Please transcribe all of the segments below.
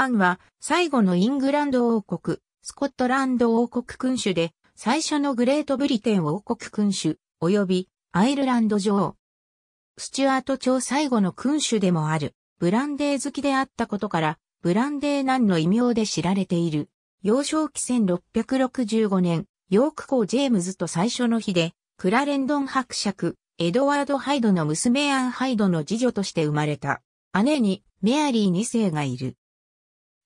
アンは最後のイングランド王国、スコットランド王国君主で、最初のグレートブリテン王国君主、及びアイルランド女王。スチュアート朝最後の君主でもある、ブランデー好きであったことから、ブランデー難の異名で知られている。幼少期1665年、ヨーク公ジェームズと最初の日で、クラレンドン伯爵、エドワード・ハイドの娘アン・ハイドの次女として生まれた。姉にメアリー2世がいる。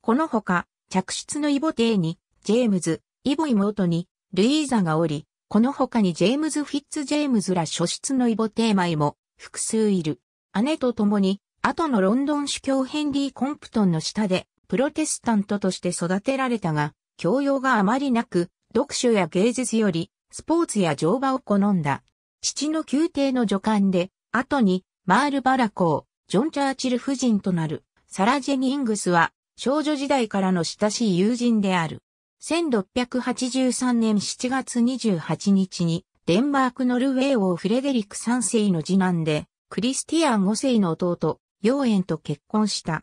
このほか、嫡出のイボ邸に、ジェームズ、イボ妹に、ルイーザがおり、この他にジェームズ・フィッツ・ジェームズら初出のイボ邸前も複数いる。姉と共に、後のロンドン主教ヘンリー・コンプトンの下で、プロテスタントとして育てられたが、教養があまりなく、読書や芸術より、スポーツや乗馬を好んだ。父の宮廷の助官で、後に、マール・バラコー、ジョン・チャーチル夫人となる、サラ・ジェニングスは、少女時代からの親しい友人である。1683年7月28日に、デンマーク・ノルウェー王フレデリック3世の次男で、クリスティアン5世の弟、ヨーエンと結婚した。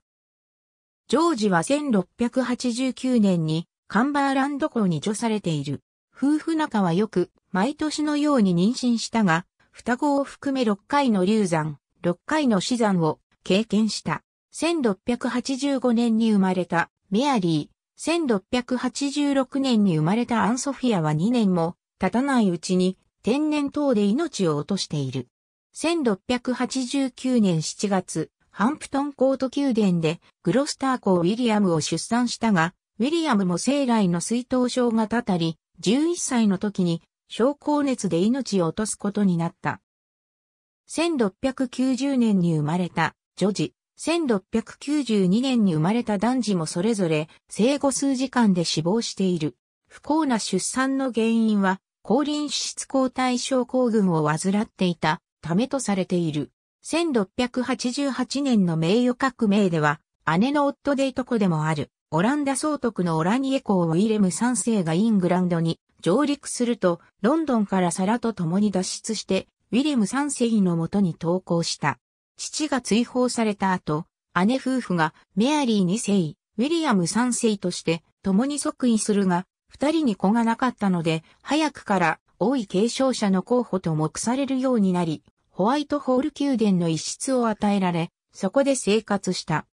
ジョージは1689年にカンバーランド校に除されている。夫婦仲はよく、毎年のように妊娠したが、双子を含め6回の流産、6回の死産を経験した。1685年に生まれたメアリー、1686年に生まれたアンソフィアは2年も経たないうちに天然痘で命を落としている。1689年7月、ハンプトンコート宮殿でグロスター公ウィリアムを出産したが、ウィリアムも生来の水頭症がたたり、11歳の時に症候熱で命を落とすことになった。1690年に生まれたジョジ、1692年に生まれた男児もそれぞれ生後数時間で死亡している。不幸な出産の原因は、高輪脂質抗体症候群を患っていたためとされている。1688年の名誉革命では、姉の夫でいとこでもある、オランダ総督のオラニエ公ウィレム3世がイングランドに上陸すると、ロンドンからラと共に脱出して、ウィレム3世のもとに投降した。父が追放された後、姉夫婦がメアリー2世、ウィリアム3世として共に即位するが、二人に子がなかったので、早くから王位継承者の候補と目されるようになり、ホワイトホール宮殿の一室を与えられ、そこで生活した。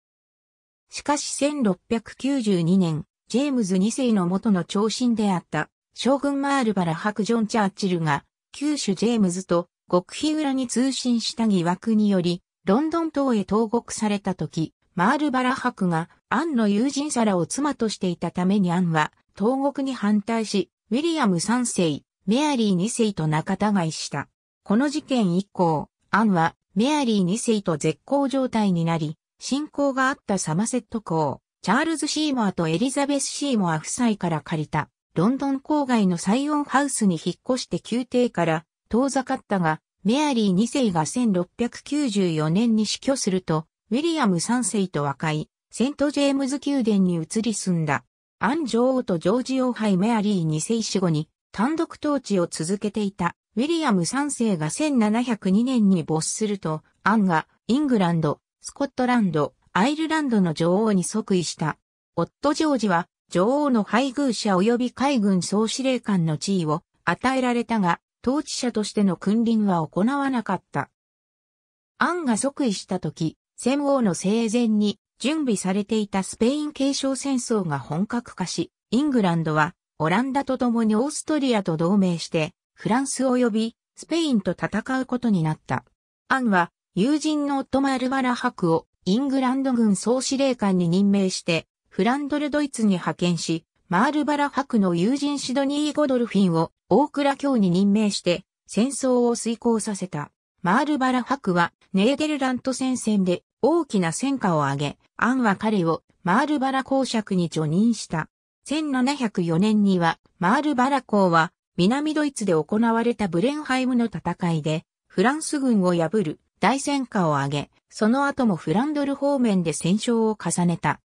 しかし1692年、ジェームズ2世の元の長身であった将軍マールバラ伯ジョン・チャーチルが、旧首ジェームズと極秘裏に通信した疑惑により、ロンドン島へ投獄された時、マールバラ博がアンの友人サラを妻としていたためにアンは投獄に反対し、ウィリアム3世、メアリー2世と仲違いした。この事件以降、アンはメアリー2世と絶好状態になり、信仰があったサマセット港、チャールズ・シーモアとエリザベス・シーモア夫妻から借りた、ロンドン郊外のサイオンハウスに引っ越して宮廷から遠ざかったが、メアリー2世が1694年に死去すると、ウィリアム3世と和解、セントジェームズ宮殿に移り住んだ。アン女王とジョージ王杯メアリー2世死後に単独統治を続けていたウィリアム3世が1702年に没すると、アンがイングランド、スコットランド、アイルランドの女王に即位した。夫ジョージは女王の配偶者及び海軍総司令官の地位を与えられたが、統治者としての君臨は行わなかった。アンが即位した時、戦王の生前に準備されていたスペイン継承戦争が本格化し、イングランドはオランダと共にオーストリアと同盟して、フランス及びスペインと戦うことになった。アンは友人のオットマル・バラ博をイングランド軍総司令官に任命して、フランドルドイツに派遣し、マールバラ博の友人シドニー・ゴドルフィンを大倉卿に任命して戦争を遂行させた。マールバラ博はネーデルラント戦線で大きな戦果を挙げ、アンは彼をマールバラ公爵に除任した。1704年にはマールバラ公は南ドイツで行われたブレンハイムの戦いでフランス軍を破る大戦果を挙げ、その後もフランドル方面で戦勝を重ねた。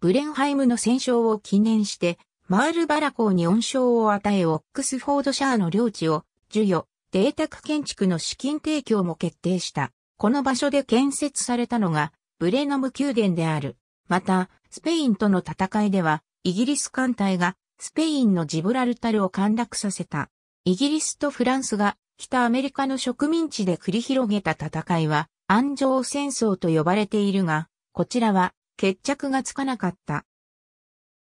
ブレンハイムの戦勝を記念して、マールバラ公に恩賞を与えオックスフォードシャーの領地を授与、邸宅建築の資金提供も決定した。この場所で建設されたのが、ブレノム宮殿である。また、スペインとの戦いでは、イギリス艦隊が、スペインのジブラルタルを陥落させた。イギリスとフランスが、北アメリカの植民地で繰り広げた戦いは、安城戦争と呼ばれているが、こちらは決着がつかなかった。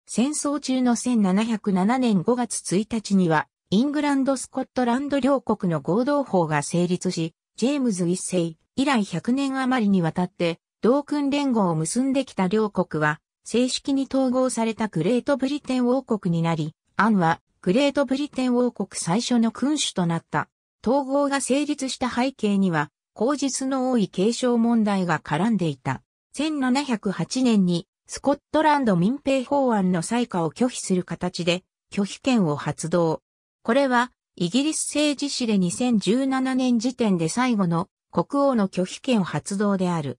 戦争中の1707年5月1日には、イングランド・スコットランド両国の合同法が成立し、ジェームズ一世以来100年余りにわたって、同訓連合を結んできた両国は、正式に統合されたグレートブリテン王国になり、アンはグレートブリテン王国最初の君主となった。統合が成立した背景には、口実の多い継承問題が絡んでいた。1708年にスコットランド民兵法案の採下を拒否する形で拒否権を発動。これはイギリス政治史で2017年時点で最後の国王の拒否権発動である。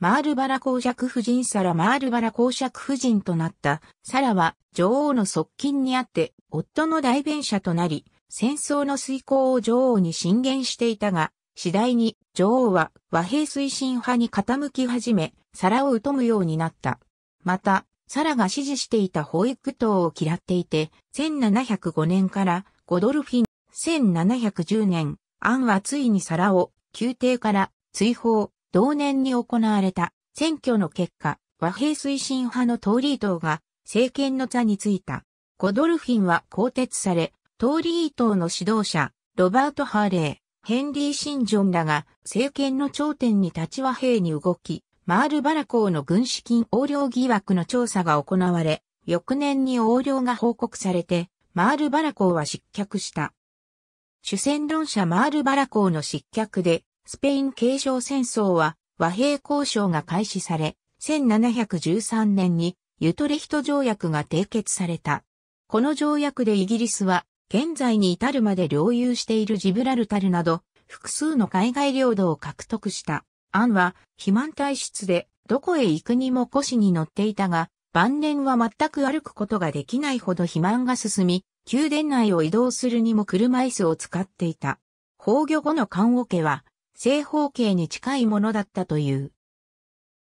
マールバラ公爵夫人サラマールバラ公爵夫人となったサラは女王の側近にあって夫の代弁者となり戦争の遂行を女王に進言していたが次第に女王は和平推進派に傾き始め、サラを疎むようになった。また、サラが支持していた保育党を嫌っていて、1705年からゴドルフィン、1710年、アンはついにサラを宮廷から追放、同年に行われた選挙の結果、和平推進派のトーリー党が政権の座についた。ゴドルフィンは更迭され、トーリー党の指導者、ロバート・ハーレー、ヘンリー・シンジョンらが政権の頂点に立ち和平に動き、マールバラ公の軍資金横領疑惑の調査が行われ、翌年に横領が報告されて、マールバラ公は失脚した。主戦論者マールバラ公の失脚で、スペイン継承戦争は和平交渉が開始され、1713年にユトレヒト条約が締結された。この条約でイギリスは現在に至るまで領有しているジブラルタルなど、複数の海外領土を獲得した。アンは、肥満体質で、どこへ行くにも腰に乗っていたが、晩年は全く歩くことができないほど肥満が進み、宮殿内を移動するにも車椅子を使っていた。崩御後の棺桶は、正方形に近いものだったという。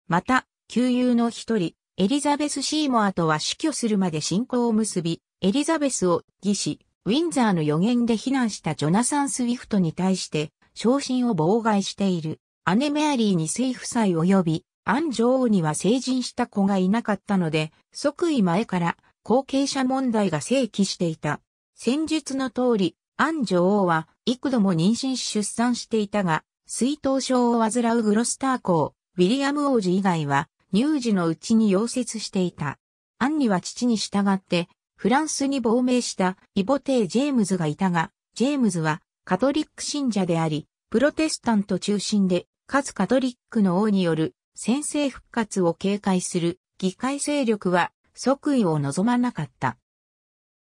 また、旧友の一人、エリザベス・シーモアとは死去するまで信仰を結び、エリザベスを義し、ウィンザーの予言で避難したジョナサン・スウィフトに対して、昇進を妨害している。姉メアリーに政夫妻及び、アン女王には成人した子がいなかったので、即位前から後継者問題が正規していた。戦術の通り、アン女王は幾度も妊娠し出産していたが、水頭症を患うグロスター公、ウィリアム王子以外は乳児のうちに溶接していた。アンには父に従ってフランスに亡命したイボテイ・ジェームズがいたが、ジェームズはカトリック信者であり、プロテスタント中心で、かつカトリックの王による先制復活を警戒する議会勢力は即位を望まなかった。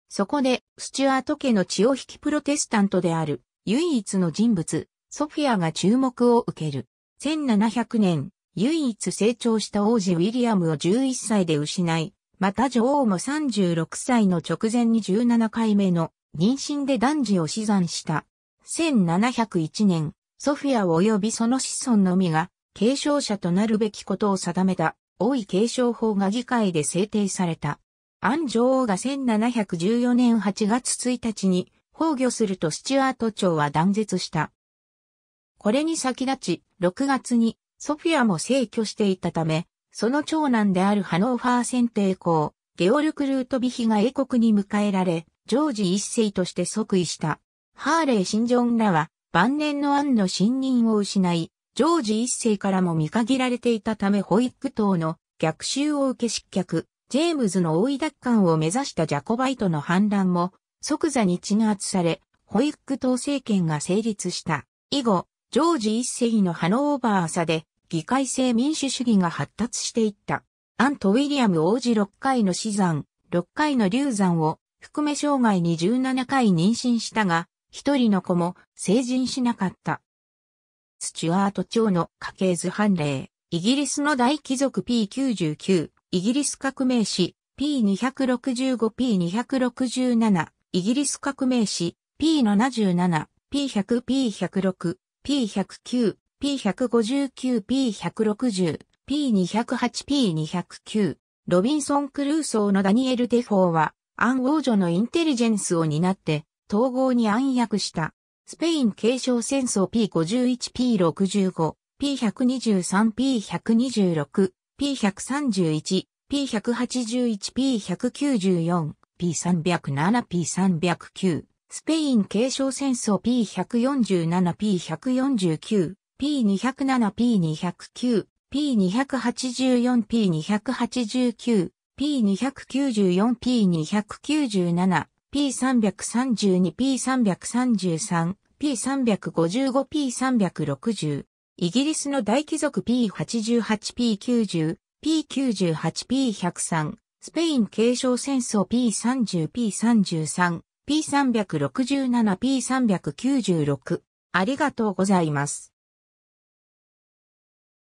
そこで、スチュアート家の血を引きプロテスタントである唯一の人物、ソフィアが注目を受ける。1700年、唯一成長した王子ウィリアムを11歳で失い、また女王も36歳の直前に17回目の妊娠で男児を死産した。1701年、ソフィア及びその子孫のみが継承者となるべきことを定めた、王位継承法が議会で制定された。アン女王が1714年8月1日に崩御するとスチュアート朝は断絶した。これに先立ち、6月にソフィアも逝去していたため、その長男であるハノーファー選定公、ゲオルク・ルートビヒが英国に迎えられ、ジョージ一世として即位した。ハーレー・シンジョンらは、晩年の案の信任を失い、ジョージ一世からも見限られていたためホイックの逆襲を受け失脚、ジェームズの大い奪還を目指したジャコバイトの反乱も即座に鎮圧され、ホイック政権が成立した。以後、ジョージ一世のハノーバー朝で議会制民主主義が発達していった。アント・ウィリアム王子6回の死産、6回の流産を含め生涯に17回妊娠したが、一人の子も成人しなかった。スチュアート朝の家系図判例、イギリスの大貴族 P99、イギリス革命史 P265、P267、イギリス革命史 P77、P100、P106、P109、P159、P160、P208、P209。ロビンソン・クルーソーのダニエル・デフォーは、アン王女のインテリジェンスを担って、統合に暗躍した。スペイン継承戦争 P51、P65、P123、P126、P131、P181、P194、P307、P309、スペイン継承戦争 P147、P149、P207、P209、P284、P289、P294、P297、P332、P333、P355、P360。イギリスの大貴族 P88、P90、P98、P103、スペイン継承戦争 P30、P33、P367、P396。ありがとうございます。